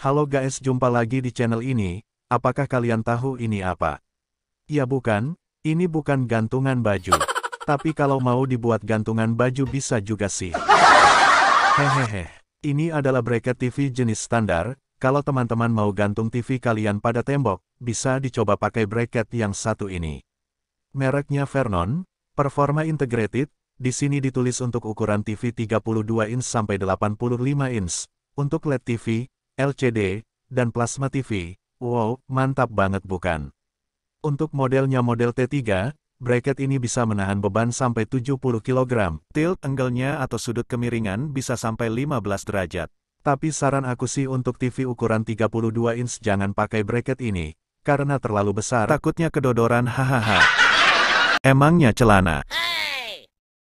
Halo guys jumpa lagi di channel ini, apakah kalian tahu ini apa? Ya bukan, ini bukan gantungan baju. Tapi kalau mau dibuat gantungan baju bisa juga sih. Hehehe, ini adalah bracket TV jenis standar, kalau teman-teman mau gantung TV kalian pada tembok, bisa dicoba pakai bracket yang satu ini. Mereknya Vernon, Performa Integrated, di sini ditulis untuk ukuran TV 32 inch sampai 85 inch, untuk LED TV, LCD, dan plasma TV, wow, mantap banget bukan? Untuk modelnya model T3, bracket ini bisa menahan beban sampai 70 kg. Tilt angle-nya atau sudut kemiringan bisa sampai 15 derajat. Tapi saran aku sih untuk TV ukuran 32 inch jangan pakai bracket ini, karena terlalu besar takutnya kedodoran hahaha. Emangnya celana?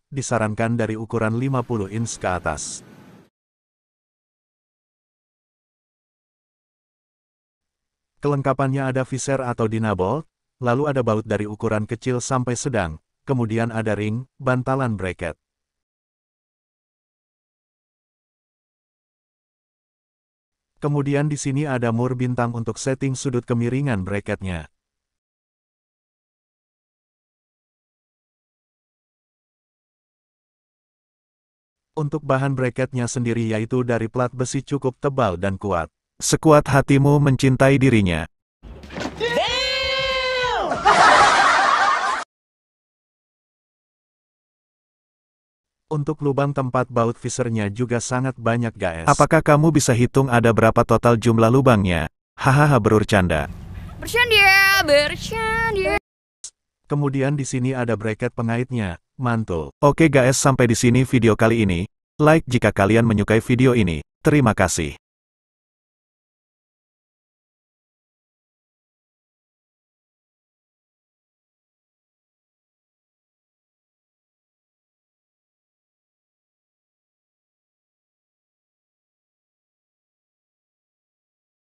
Disarankan dari ukuran 50 inch ke atas. Kelengkapannya ada viser atau dinabol, lalu ada baut dari ukuran kecil sampai sedang, kemudian ada ring, bantalan bracket. Kemudian di sini ada mur bintang untuk setting sudut kemiringan bracketnya. Untuk bahan bracketnya sendiri yaitu dari plat besi cukup tebal dan kuat. Sekuat hatimu mencintai dirinya. Untuk lubang tempat baut visernya juga sangat banyak guys. Apakah kamu bisa hitung ada berapa total jumlah lubangnya? Hahaha berurcanda. Bercanda, bercanda. Kemudian di sini ada bracket pengaitnya, mantul. Oke guys sampai di sini video kali ini. Like jika kalian menyukai video ini. Terima kasih.